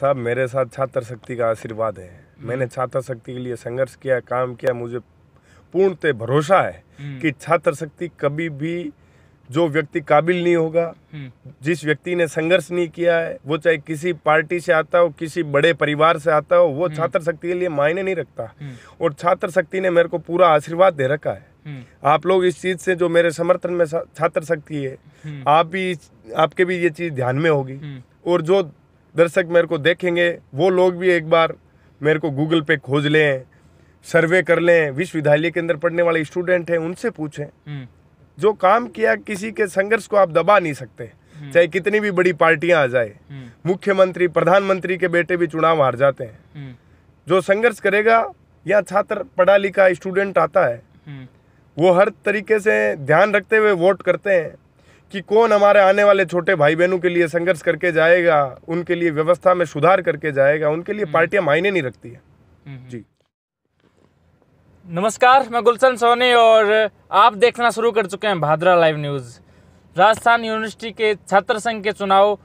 साहब मेरे साथ छात्र शक्ति का आशीर्वाद है हम्म। मैंने छात्र शक्ति के लिए संघर्ष किया काम किया मुझे पूर्णतः भरोसा है हम्म। कि छात्र शक्ति कभी भी जो व्यक्ति काबिल नहीं होगा हम्म। जिस व्यक्ति ने संघर्ष नहीं किया है वो चाहे किसी पार्टी से आता हो किसी बड़े परिवार से आता हो वो छात्र शक्ति के लिए मायने नहीं रखता और छात्र शक्ति ने मेरे को पूरा आशीर्वाद दे रखा है आप लोग इस चीज से जो मेरे समर्थन में छात्र शक्ति है आप भी आपके भी ये चीज ध्यान में होगी और जो दर्शक मेरे को देखेंगे वो लोग भी एक बार मेरे को गूगल पे खोज लें सर्वे कर लें विश्वविद्यालय के अंदर पढ़ने वाले स्टूडेंट हैं उनसे पूछें हम्म। जो काम किया किसी के संघर्ष को आप दबा नहीं सकते हम्म। चाहे कितनी भी बड़ी पार्टियां आ जाए हम्म। मुख्यमंत्री प्रधानमंत्री के बेटे भी चुनाव हार जाते हैं जो संघर्ष करेगा या छात्र पढ़ा लिखा स्टूडेंट आता है वो हर तरीके से ध्यान रखते हुए वोट करते हैं कि कौन हमारे आने वाले छोटे भाई बहनों के लिए संघर्ष करके जाएगा उनके लिए व्यवस्था में सुधार करके जाएगा उनके लिए हम्म। पार्टियां मायने नहीं रखती है हम्म, हम्म। जी नमस्कार मैं गुलशन सोनी और आप देखना शुरू कर चुके हैं Bhadra live news Rajasthan university के छात्र संघ के चुनाव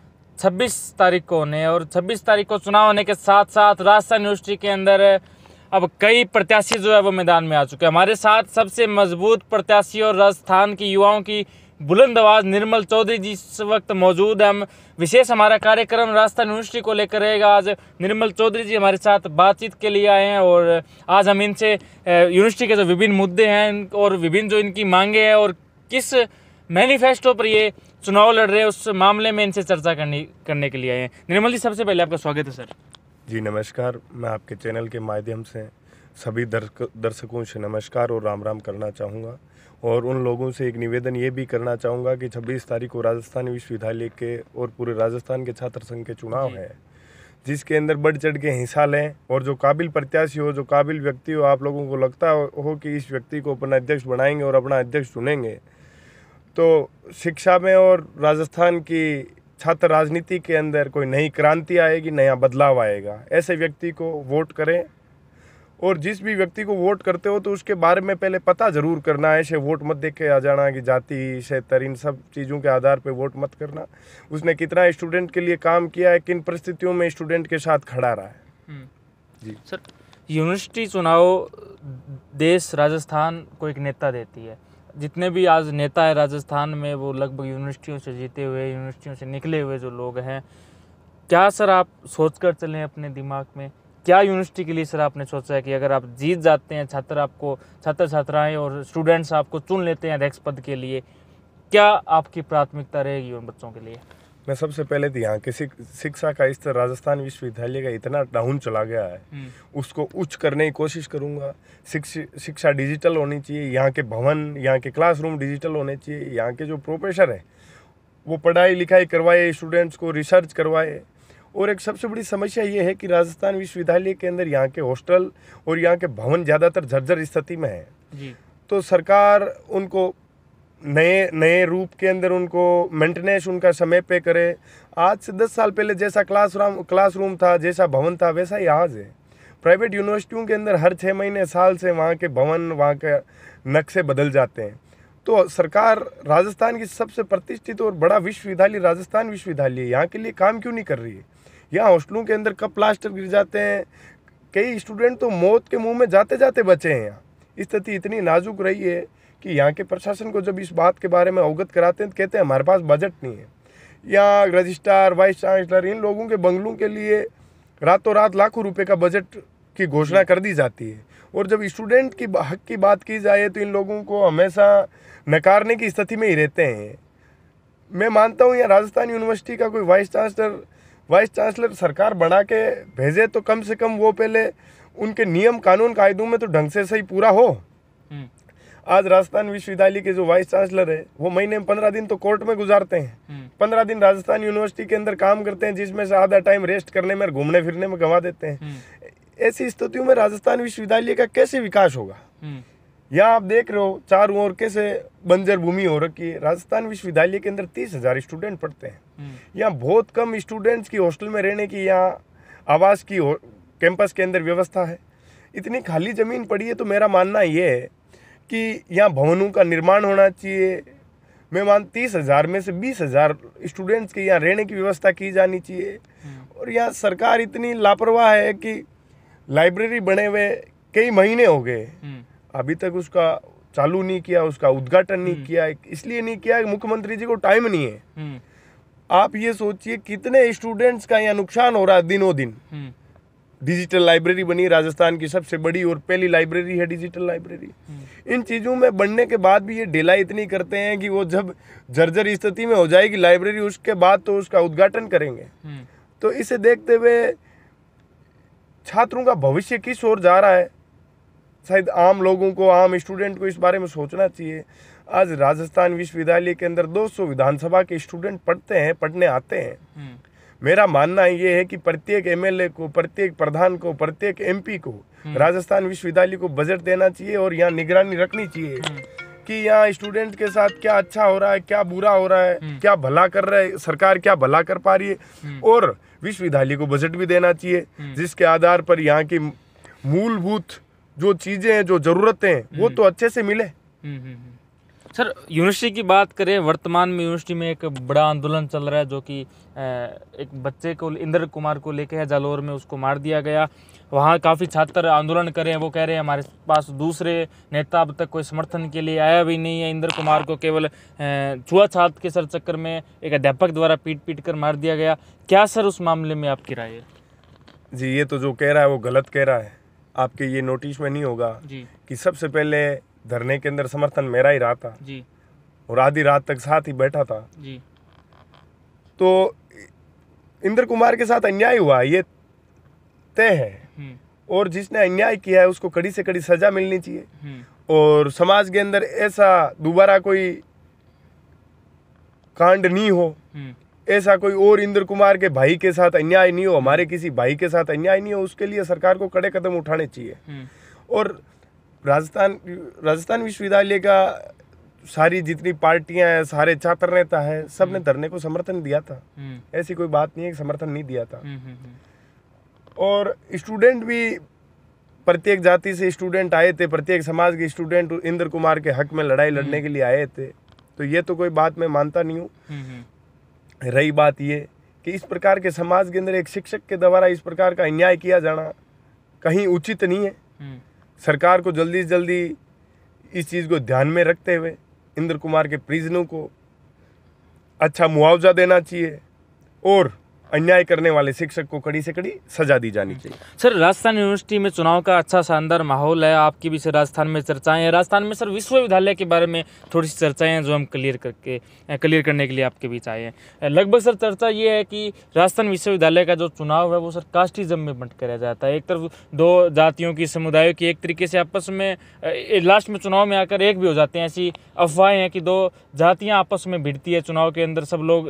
26 तारीख को होने और 26 तारीख को चुनाव होने के साथ साथ राजस्थान यूनिवर्सिटी के अंदर अब कई प्रत्याशी जो है वो मैदान में आ चुके हैं हमारे साथ सबसे मजबूत प्रत्याशी और राजस्थान की युवाओं की बुलंद आवाज़ निर्मल चौधरी जी इस वक्त मौजूद है हम विशेष हमारा कार्यक्रम राजस्थान यूनिवर्सिटी को लेकर रहेगा आज निर्मल चौधरी जी हमारे साथ बातचीत के लिए आए हैं और आज हम इनसे यूनिवर्सिटी के जो विभिन्न मुद्दे हैं और विभिन्न जो इनकी मांगे हैं और किस मैनिफेस्टो पर ये चुनाव लड़ रहे हैं उस मामले में इनसे चर्चा करने करने के लिए आए हैं निर्मल जी सबसे पहले आपका स्वागत है सर जी नमस्कार मैं आपके चैनल के माध्यम से सभी दर्शकों से नमस्कार और राम राम करना चाहूँगा और उन लोगों से एक निवेदन ये भी करना चाहूँगा कि 26 तारीख को राजस्थान विश्वविद्यालय के और पूरे राजस्थान के छात्र संघ के चुनाव हैं जिसके अंदर बढ़ चढ़ के हिस्सा लें और जो काबिल प्रत्याशी हो जो काबिल व्यक्ति हो आप लोगों को लगता हो कि इस व्यक्ति को अपना अध्यक्ष बनाएंगे और अपना अध्यक्ष चुनेंगे तो शिक्षा में और राजस्थान की छात्र राजनीति के अंदर कोई नई क्रांति आएगी नया बदलाव आएगा ऐसे व्यक्ति को वोट करें और जिस भी व्यक्ति को वोट करते हो तो उसके बारे में पहले पता ज़रूर करना है ऐसे वोट मत देख के आ जाना कि जाति से तरीन सब चीज़ों के आधार पर वोट मत करना उसने कितना स्टूडेंट के लिए काम किया है किन परिस्थितियों में स्टूडेंट के साथ खड़ा रहा है हम्म। जी सर यूनिवर्सिटी चुनाव देश राजस्थान को एक नेता देती है जितने भी आज नेता है राजस्थान में वो लगभग यूनिवर्सिटियों से जीते हुए यूनिवर्सिटियों से निकले हुए जो लोग हैं क्या सर आप सोच कर चलें अपने दिमाग में क्या यूनिवर्सिटी के लिए सर आपने सोचा है कि अगर आप जीत जाते हैं छात्र आपको छात्र छात्राएं और स्टूडेंट्स आपको चुन लेते हैं अध्यक्ष पद के लिए क्या आपकी प्राथमिकता रहेगी उन बच्चों के लिए मैं सबसे पहले तो यहाँ के शिक्षा का स्तर राजस्थान विश्वविद्यालय का इतना डाउन चला गया है हम्म। उसको उच्च करने की कोशिश करूँगा शिक्षा डिजिटल होनी चाहिए यहाँ के भवन यहाँ के क्लासरूम डिजिटल होने चाहिए यहाँ के जो प्रोफेसर हैं वो पढ़ाई लिखाई करवाए स्टूडेंट्स को रिसर्च करवाए और एक सबसे बड़ी समस्या ये है कि राजस्थान विश्वविद्यालय के अंदर यहाँ के हॉस्टल और यहाँ के भवन ज़्यादातर झरझर स्थिति में है जी तो सरकार उनको नए नए रूप के अंदर उनको मेंटेनेंस उनका समय पे करे आज से दस साल पहले जैसा क्लासरूम क्लासरूम था जैसा भवन था वैसा ही आज है प्राइवेट यूनिवर्सिटियों के अंदर हर छः महीने साल से वहाँ के भवन वहाँ के नक्शे बदल जाते हैं तो सरकार राजस्थान की सबसे प्रतिष्ठित और बड़ा विश्वविद्यालय राजस्थान विश्वविद्यालय यहाँ के लिए काम क्यों नहीं कर रही है या हॉस्टलों के अंदर कब प्लास्टर गिर जाते हैं कई स्टूडेंट तो मौत के मुंह में जाते जाते बचे हैं यहाँ स्थिति इतनी नाजुक रही है कि यहाँ के प्रशासन को जब इस बात के बारे में अवगत कराते हैं तो कहते हैं हमारे पास बजट नहीं है या रजिस्ट्रार वाइस चांसलर इन लोगों के बंगलों के लिए रातों रात लाखों रुपए का बजट की घोषणा कर दी जाती है और जब स्टूडेंट की हक की बात की जाए तो इन लोगों को हमेशा नकारने की स्थिति में ही रहते हैं मैं मानता हूँ यहाँ राजस्थान यूनिवर्सिटी का कोई वाइस चांसलर वाइस चांसलर सरकार बना के भेजे तो कम से कम वो पहले उनके नियम कानून कायदों में तो ढंग से सही पूरा हो हम्म। आज राजस्थान विश्वविद्यालय के जो वाइस चांसलर है वो महीने में पंद्रह दिन तो कोर्ट में गुजारते हैं हम्म। पंद्रह दिन राजस्थान यूनिवर्सिटी के अंदर काम करते हैं जिसमें से आधा टाइम रेस्ट करने में घूमने फिरने में गंवा देते हैं हम्म। ऐसी स्थितियों में राजस्थान विश्वविद्यालय का कैसे विकास होगा यहाँ आप देख रहे हो चारों ओर कैसे बंजर भूमि हो रखी है राजस्थान विश्वविद्यालय के अंदर तीस हजार स्टूडेंट पढ़ते हैं हम्म। यहाँ बहुत कम स्टूडेंट्स की हॉस्टल में रहने की यहाँ आवास की कैंपस के अंदर व्यवस्था है इतनी खाली ज़मीन पड़ी है तो मेरा मानना ये है कि यहाँ भवनों का निर्माण होना चाहिए मैं मान तीस हज़ार में से बीस हज़ार स्टूडेंट्स के यहाँ रहने की व्यवस्था की जानी चाहिए हम्म। और यहाँ सरकार इतनी लापरवाह है कि लाइब्रेरी बने हुए कई महीने हो गए हम्म। अभी तक उसका चालू नहीं किया उसका उद्घाटन नहीं हम्म। किया इसलिए नहीं किया मुख्यमंत्री जी को टाइम नहीं है हम्म। आप ये सोचिए कितने स्टूडेंट्स का यहाँ नुकसान हो रहा है दिनों दिन डिजिटल हम्म। लाइब्रेरी बनी राजस्थान की सबसे बड़ी और पहली लाइब्रेरी है डिजिटल लाइब्रेरी इन चीज़ों में बनने के बाद भी ये ढिलाई इतनी करते हैं कि वो जब जर्जर स्थिति में हो जाएगी लाइब्रेरी उसके बाद तो उसका उद्घाटन करेंगे तो इसे देखते हुए छात्रों का भविष्य किस ओर जा रहा है शायद आम लोगों को आम स्टूडेंट को इस बारे में सोचना चाहिए आज राजस्थान विश्वविद्यालय के अंदर 200 विधानसभा के स्टूडेंट पढ़ते हैं पढ़ने आते हैं हम्म। मेरा मानना ये है कि प्रत्येक एमएलए को प्रत्येक प्रधान को प्रत्येक एमपी को हम्म। राजस्थान विश्वविद्यालय को बजट देना चाहिए और यहाँ निगरानी रखनी चाहिए हम्म। कि यहाँ स्टूडेंट के साथ क्या अच्छा हो रहा है क्या बुरा हो रहा है क्या भला कर रहा है सरकार क्या भला कर पा रही है और विश्वविद्यालय को बजट भी देना चाहिए जिसके आधार पर यहाँ की मूलभूत जो चीजें हैं जो जरूरतें हैं वो हम्म। तो अच्छे से मिले हम्म, हम्म, सर यूनिवर्सिटी की बात करें वर्तमान में यूनिवर्सिटी में एक बड़ा आंदोलन चल रहा है जो कि एक बच्चे को इंद्र कुमार को लेके है जालोर में उसको मार दिया गया वहाँ काफ़ी छात्र आंदोलन करें वो कह रहे हैं हमारे पास दूसरे नेता अब तक कोई समर्थन के लिए आया भी नहीं है इंद्र कुमार को केवल छुआछात के सर चक्कर में एक अध्यापक द्वारा पीट पीट कर मार दिया गया क्या सर उस मामले में आपकी राय है जी ये तो जो कह रहा है वो गलत कह रहा है आपके ये नोटिस में नहीं होगा कि सबसे पहले धरने के अंदर समर्थन मेरा ही रहा था और आधी रात तक साथ ही बैठा था तो इंद्र कुमार के साथ अन्याय हुआ ये तय है हम्म। और जिसने अन्याय किया है उसको कड़ी से कड़ी सजा मिलनी चाहिए हम्म। और समाज के अंदर ऐसा दोबारा कोई कांड नहीं हो हम्म। ऐसा कोई और इंद्र कुमार के भाई के साथ अन्याय नहीं हो हमारे किसी भाई के साथ अन्याय नहीं हो उसके लिए सरकार को कड़े कदम उठाने चाहिए हम्म। और राजस्थान राजस्थान विश्वविद्यालय का सारी जितनी पार्टियां हैं सारे छात्र नेता है सब ने हम्म। धरने को समर्थन दिया था हम्म। ऐसी कोई बात नहीं है समर्थन नहीं दिया था और स्टूडेंट भी प्रत्येक जाति से स्टूडेंट आए थे प्रत्येक समाज के स्टूडेंट इंद्र कुमार के हक में लड़ाई लड़ने के लिए आए थे तो ये तो कोई बात मैं मानता नहीं हूँ रही बात ये कि इस प्रकार के समाज के अंदर एक शिक्षक के द्वारा इस प्रकार का अन्याय किया जाना कहीं उचित नहीं है हम्म। सरकार को जल्दी से जल्दी इस चीज़ को ध्यान में रखते हुए इंद्र कुमार के प्रिजनों को अच्छा मुआवजा देना चाहिए और अन्याय करने वाले शिक्षक को कड़ी से कड़ी सजा दी जानी चाहिए सर राजस्थान यूनिवर्सिटी में चुनाव का अच्छा शानदार माहौल है आपकी भी सर राजस्थान में चर्चाएं हैं राजस्थान में सर विश्वविद्यालय के बारे में थोड़ी सी चर्चाएं हैं जो हम क्लियर करके क्लियर करने के लिए आपके बीच आए हैं लगभग सर चर्चा ये है कि राजस्थान विश्वविद्यालय का जो चुनाव है वो सर कास्टिज्म में बंट कराया जाता है एक तरफ दो जातियों की समुदायों की एक तरीके से आपस में लास्ट में चुनाव में आकर एक भी हो जाते हैं ऐसी अफवाहें हैं कि दो जातियाँ आपस में भिड़ती है चुनाव के अंदर सब लोग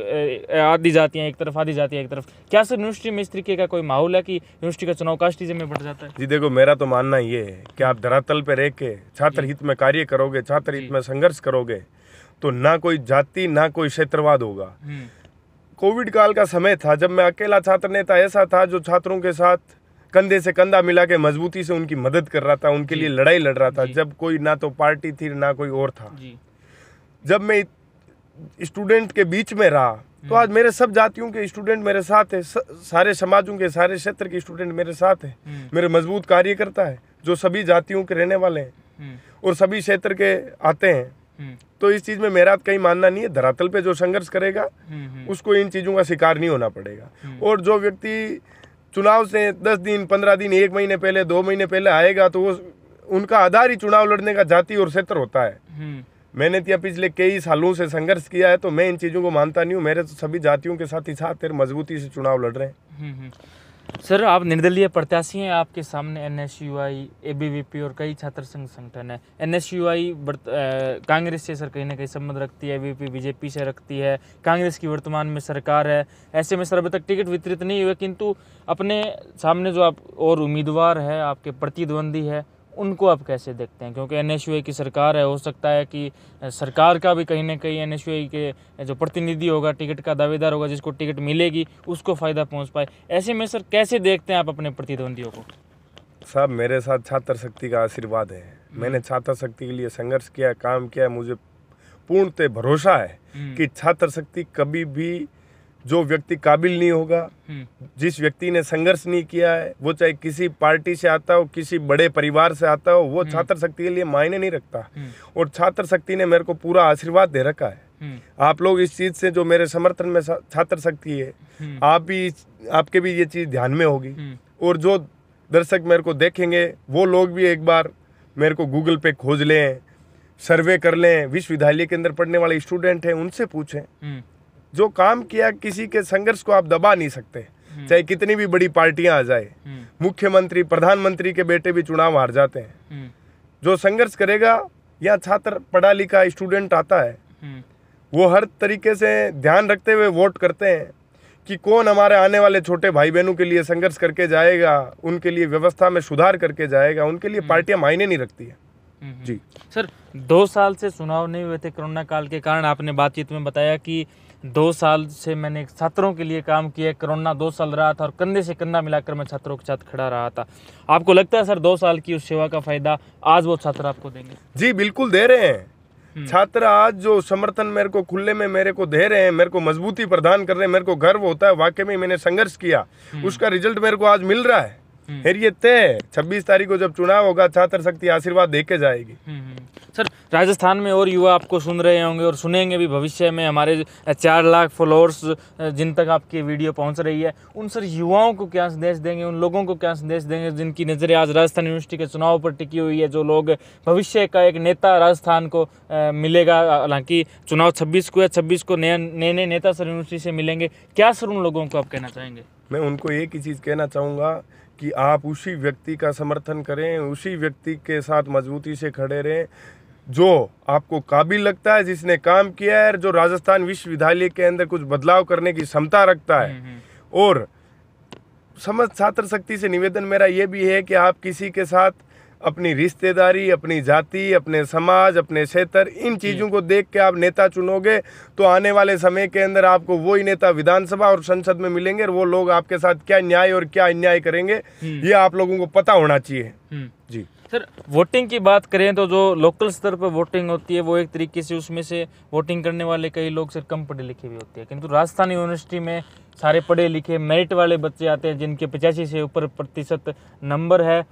आधी जातियाँ एक तरफ आधी जाती है तरफ क्या सर यूनिवर्सिटी में इस तरीके का कोई माहौल है कि यूनिवर्सिटी का चुनाव कास्ट में बढ़ जाता है जी देखो मेरा तो मानना ये है कि आप धरातल पर रह के छात्र हित में कार्य करोगे छात्र हित में संघर्ष करोगे तो ना कोई जाति ना कोई क्षेत्रवाद होगा हम्म। कोविड काल का समय था जब मैं अकेला छात्र नेता ऐसा था जो छात्रों के साथ कंधे से कंधा मिला के मजबूती से उनकी मदद कर रहा था उनके लिए लड़ाई लड़ रहा था जब कोई ना तो पार्टी थी ना कोई और था जब मैं स्टूडेंट के बीच में रहा तो आज मेरे सब जातियों के स्टूडेंट मेरे साथ है सारे समाजों के सारे क्षेत्र के स्टूडेंट मेरे साथ है हम्म। मेरे मजबूत कार्यकर्ता है जो सभी जातियों के रहने वाले हैं हम्म। और सभी क्षेत्र के आते हैं हम्म। तो इस चीज में मेरा तो कहीं मानना नहीं है धरातल पे जो संघर्ष करेगा उसको इन चीजों का शिकार नहीं होना पड़ेगा और जो व्यक्ति चुनाव से दस दिन पंद्रह दिन एक महीने पहले दो महीने पहले आएगा तो वो उनका आधार ही चुनाव लड़ने का जाति और क्षेत्र होता है मैंने तो पिछले कई सालों से संघर्ष किया है तो मैं इन चीज़ों को मानता नहीं हूँ मेरे तो सभी जातियों के साथ ही साथ मजबूती से चुनाव लड़ रहे हैं हम्म, हम्म। सर आप निर्दलीय प्रत्याशी हैं आपके सामने N S U I A B V P और कई छात्र संघ संगठन है N S U I Congress से सर कहीं ना कहीं संबंध रखती है ए बी पी बीजेपी से रखती है कांग्रेस की वर्तमान में सरकार है ऐसे में सर अभी तक टिकट वितरित नहीं हुए किंतु अपने सामने जो आप और उम्मीदवार है आपके प्रतिद्वंदी है उनको आप कैसे देखते हैं क्योंकि एन की सरकार है हो सकता है कि सरकार का भी कहीं ना कहीं एन के जो प्रतिनिधि होगा टिकट का दावेदार होगा जिसको टिकट मिलेगी उसको फ़ायदा पहुंच पाए ऐसे में सर कैसे देखते हैं आप अपने प्रतिद्वंदियों को साहब मेरे साथ छात्र शक्ति का आशीर्वाद है हम्म। मैंने छात्र शक्ति के लिए संघर्ष किया काम किया मुझे पूर्णतः भरोसा है हम्म। कि छात्र शक्ति कभी भी जो व्यक्ति काबिल नहीं होगा हम्म। जिस व्यक्ति ने संघर्ष नहीं किया है वो चाहे किसी पार्टी से आता हो किसी बड़े परिवार से आता हो वो हम्म। छात्र शक्ति के लिए मायने नहीं रखता हम्म। और छात्र शक्ति ने मेरे को पूरा आशीर्वाद दे रखा है आप लोग इस चीज से जो मेरे समर्थन में छात्र शक्ति है आप भी आपके भी ये चीज ध्यान में होगी और जो दर्शक मेरे को देखेंगे वो लोग भी एक बार मेरे को गूगल पे खोज लें सर्वे कर लें विश्वविद्यालय के अंदर पढ़ने वाले स्टूडेंट हैं उनसे पूछें जो काम किया किसी के संघर्ष को आप दबा नहीं सकते हम्म। चाहे कितनी भी बड़ी पार्टियां आ जाए हम्म। मुख्यमंत्री प्रधानमंत्री के बेटे भी चुनाव हार जाते हैं हम्म। जो संघर्ष करेगा या छात्र पढ़ा लिखा स्टूडेंट आता है वो हर तरीके से ध्यान रखते हुए वोट करते हैं कि कौन हमारे आने वाले छोटे भाई बहनों के लिए संघर्ष करके जाएगा उनके लिए व्यवस्था में सुधार करके जाएगा उनके लिए पार्टियां मायने नहीं रखती है जी सर दो साल से चुनाव नहीं हुए थे कोरोना काल के कारण आपने बातचीत में बताया कि दो साल से मैंने छात्रों के लिए काम किया कोरोना दो साल रहा था और कंधे से कंधा मिलाकर मैं छात्रों के साथ खड़ा रहा था आपको लगता है सर दो साल की उस सेवा का फायदा आज वो छात्र आपको देंगे जी बिल्कुल दे रहे हैं हम्म। छात्र आज जो समर्थन मेरे को खुले में मेरे को दे रहे हैं मेरे को मजबूती प्रदान कर रहे हैं मेरे को गर्व होता है वाकई में मैंने संघर्ष किया हम्म। उसका रिजल्ट मेरे को आज मिल रहा है फिर हम्म। ये तय छब्बीस तारीख को जब चुनाव होगा छात्र शक्ति आशीर्वाद दे के जाएगी हम्म, हम्म। सर राजस्थान में और युवा आपको सुन रहे होंगे और सुनेंगे भी भविष्य में हमारे चार लाख फॉलोअर्स जिन तक आपकी वीडियो पहुंच रही है उन सर युवाओं को क्या संदेश देंगे उन लोगों को क्या संदेश देंगे जिनकी नज़रें आज राजस्थान यूनिवर्सिटी के चुनाव पर टिकी हुई है जो लोग भविष्य का एक नेता राजस्थान को मिलेगा हालांकि चुनाव छब्बीस को है छब्बीस को नए नए नए नेता सर यूनिवर्सिटी से मिलेंगे क्या सर उन लोगों को आप कहना चाहेंगे मैं उनको एक ही चीज़ कहना चाहूँगा कि आप उसी व्यक्ति का समर्थन करें उसी व्यक्ति के साथ मजबूती से खड़े रहें जो आपको काबिल लगता है जिसने काम किया है जो राजस्थान विश्वविद्यालय के अंदर कुछ बदलाव करने की क्षमता रखता है हम्म, हम्म। और समझ छात्र शक्ति से निवेदन मेरा यह भी है कि आप किसी के साथ अपनी रिश्तेदारी अपनी जाति अपने समाज अपने क्षेत्र इन चीज़ों को देख के आप नेता चुनोगे तो आने वाले समय के अंदर आपको वही नेता विधानसभा और संसद में मिलेंगे और वो लोग आपके साथ क्या न्याय और क्या अन्याय करेंगे हम्म। ये आप लोगों को पता होना चाहिए हम्म। जी सर वोटिंग की बात करें तो जो लोकल स्तर पर वोटिंग होती है वो एक तरीके से उसमें से वोटिंग करने वाले कई लोग सर कम पढ़े लिखे भी होते हैं किंतु राजस्थान यूनिवर्सिटी में सारे पढ़े लिखे मेरिट वाले बच्चे आते हैं जिनके पचासी से ऊपर प्रतिशत नंबर है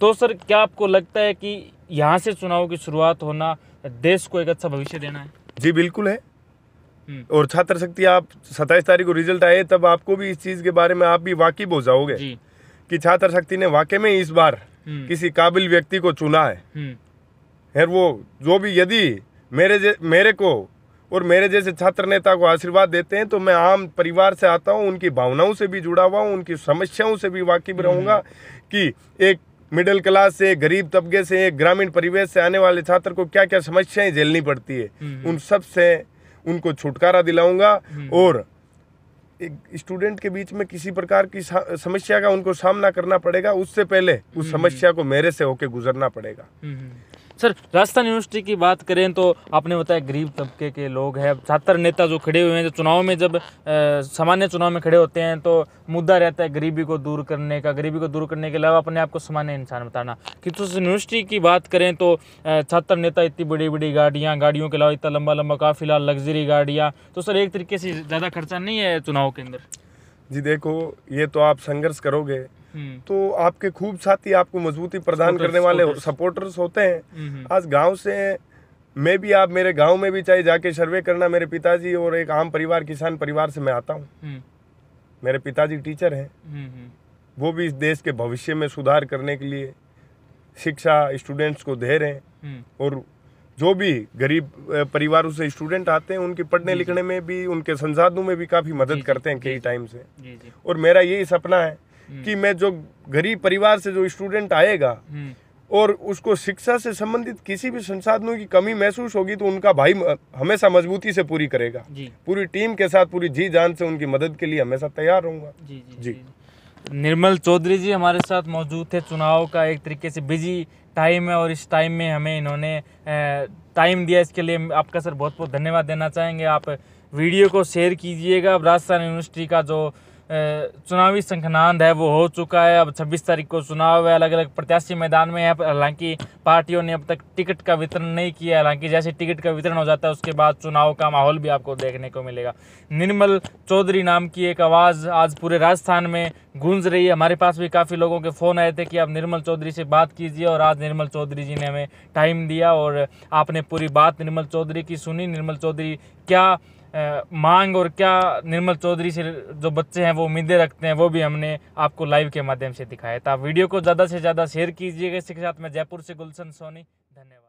तो सर क्या आपको लगता है कि यहाँ से चुनाव की शुरुआत होना देश को एक अच्छा भविष्य देना है जी बिल्कुल है हम्म। और छात्र शक्ति आप सत्ताईस तारीख को रिजल्ट आए तब आपको भी इस चीज़ के बारे में आप भी वाकिफ हो जाओगे कि छात्र शक्ति ने वाकई में इस बार हम्म। किसी काबिल व्यक्ति को चुना है हम्म। वो जो भी यदि मेरे मेरे को और मेरे जैसे छात्र नेता को आशीर्वाद देते हैं तो मैं आम परिवार से आता हूँ उनकी भावनाओं से भी जुड़ा हुआ हूँ उनकी समस्याओं से भी वाकिफ रहूंगा कि एक मिडिल क्लास से गरीब तबके से ग्रामीण परिवेश से आने वाले छात्र को क्या क्या समस्याएं झेलनी पड़ती है हम्म, हम्म। उन सब से उनको छुटकारा दिलाऊंगा हम्म। और एक स्टूडेंट के बीच में किसी प्रकार की समस्या का उनको सामना करना पड़ेगा उससे पहले उस समस्या को मेरे से होके गुजरना पड़ेगा सर राजस्थान यूनिवर्सिटी की बात करें तो आपने बताया गरीब तबके के लोग हैं छात्र नेता जो खड़े हुए हैं जो चुनाव में जब सामान्य चुनाव में खड़े होते हैं तो मुद्दा रहता है गरीबी को दूर करने का गरीबी को दूर करने के अलावा अपने आप को सामान्य इंसान बताना किंतु तो यूनिवर्सिटी की बात करें तो छात्र नेता इतनी बड़ी बड़ी गाड़ियाँ गाड़ियों के अलावा इतना लंबा लंबा काफिला लग्जरी गाड़ियाँ तो सर एक तरीके से ज़्यादा खर्चा नहीं है चुनाव के अंदर जी देखो ये तो आप संघर्ष करोगे हम्म। तो आपके खूब साथी आपको मजबूती प्रदान करने वाले सपोर्टर्स होते हैं हम्म, हम्म। आज गांव से मैं भी आप मेरे गांव में भी चाहे जाके सर्वे करना मेरे पिताजी और एक आम परिवार किसान परिवार से मैं आता हूँ मेरे पिताजी टीचर हैं वो भी इस देश के भविष्य में सुधार करने के लिए शिक्षा स्टूडेंट्स को दे रहे हैं और जो भी गरीब परिवारों से स्टूडेंट आते हैं उनके पढ़ने लिखने में भी उनके संसाधनों में भी काफ़ी मदद करते हैं कई टाइम से और मेरा यही सपना है हम्म। कि मैं जो गरीब परिवार से जो स्टूडेंट आएगा हम्म। और उसको शिक्षा से संबंधित किसी भी संसाधनों की कमी महसूस होगी तो उनका भाई हमेशा मजबूती से पूरी करेगा जी। पूरी टीम के साथ पूरी जी जान से उनकी मदद के लिए हमेशा तैयार रहूंगा जी, जी, जी।, जी। निर्मल चौधरी जी हमारे साथ मौजूद थे चुनाव का एक तरीके से बिजी टाइम है और इस टाइम में हमें इन्होंने टाइम दिया इसके लिए आपका सर बहुत बहुत धन्यवाद देना चाहेंगे आप वीडियो को शेयर कीजिएगा राजस्थान यूनिवर्सिटी का जो चुनावी संखनांद है वो हो चुका है अब 26 तारीख को चुनाव है अलग अलग प्रत्याशी मैदान में है हालांकि पार्टियों ने अब तक टिकट का वितरण नहीं किया हालांकि जैसे टिकट का वितरण हो जाता है उसके बाद चुनाव का माहौल भी आपको देखने को मिलेगा निर्मल चौधरी नाम की एक आवाज़ आज पूरे राजस्थान में गूंज रही है हमारे पास भी काफ़ी लोगों के फ़ोन आए थे कि आप निर्मल चौधरी से बात कीजिए और आज निर्मल चौधरी जी ने हमें टाइम दिया और आपने पूरी बात निर्मल चौधरी की सुनी निर्मल चौधरी क्या मांग और क्या निर्मल चौधरी से जो बच्चे हैं वो उम्मीदें रखते हैं वो भी हमने आपको लाइव के माध्यम से दिखाया था वीडियो तो को ज़्यादा से ज़्यादा शेयर कीजिएगा इसके साथ मैं जयपुर से गुलशन सोनी धन्यवाद